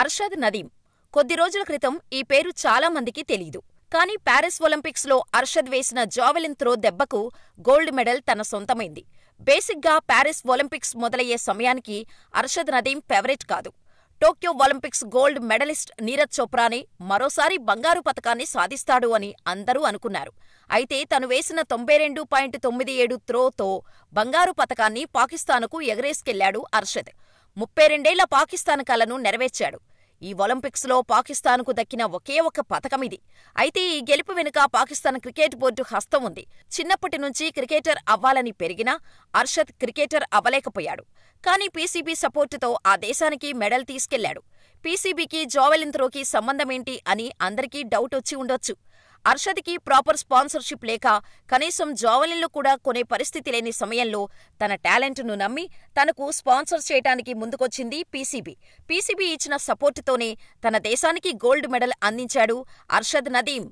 అర్షద్ నదీం కొద్ది రోజుల క్రితం ఈ పేరు చాలా మందికి తెలీదు కానీ ప్యారిస్ ఒలింపిక్స్లో అర్షద్ వేసిన జావెలిన్ త్రో దెబ్బకు గోల్డ్ మెడల్ తన సొంతమైంది బేసిక్గా ప్యారిస్ ఒలింపిక్స్ మొదలయ్యే సమయానికి అర్షద్ నదీం ఫేవరెట్ కాదు Tokyo Olympics gold medallist Neeraj చోప్రానే మరోసారి బంగారు పతకాన్ని సాధిస్తాడు అని అందరూ అనుకున్నారు అయితే తను వేసిన తొంభై రెండు పాయింట్ తొమ్మిది ఏడు త్రోతో బంగారు పతకాన్ని పాకిస్తాన్కు ఎగరేసుకెళ్లాడు అర్షద్ ముప్పై రెండేళ్ల పాకిస్తాన్ కలను నెరవేర్చాడు ఈ ఒలింపిక్స్లో పాకిస్తాన్కు దక్కిన ఒకే ఒక పథకం ఇది అయితే ఈ గెలుపు వెనుక పాకిస్తాన్ క్రికెట్ బోర్డు హస్తం ఉంది చిన్నప్పటి నుంచి క్రికెటర్ అవ్వాలని పెరిగినా అర్షద్ క్రికెటర్ అవ్వలేకపోయాడు కానీ పీసీబీ సపోర్టుతో ఆ దేశానికి మెడల్ తీసుకెళ్లాడు పీసీబీకి జావెలిన్ సంబంధమేంటి అని అందరికీ డౌట్ వచ్చి ఉండొచ్చు అర్షద్కి ప్రాపర్ స్పాన్సర్షిప్ లేక కనీసం జావలిన్లు కూడా కొనే పరిస్థితి లేని సమయంలో తన టాలెంట్ను నమ్మి తనకు స్పాన్సర్ చేయడానికి ముందుకొచ్చింది పీసీబీ పీసీబీ ఇచ్చిన సపోర్టుతోనే తన దేశానికి గోల్డ్ మెడల్ అందించాడు అర్షద్ నదీం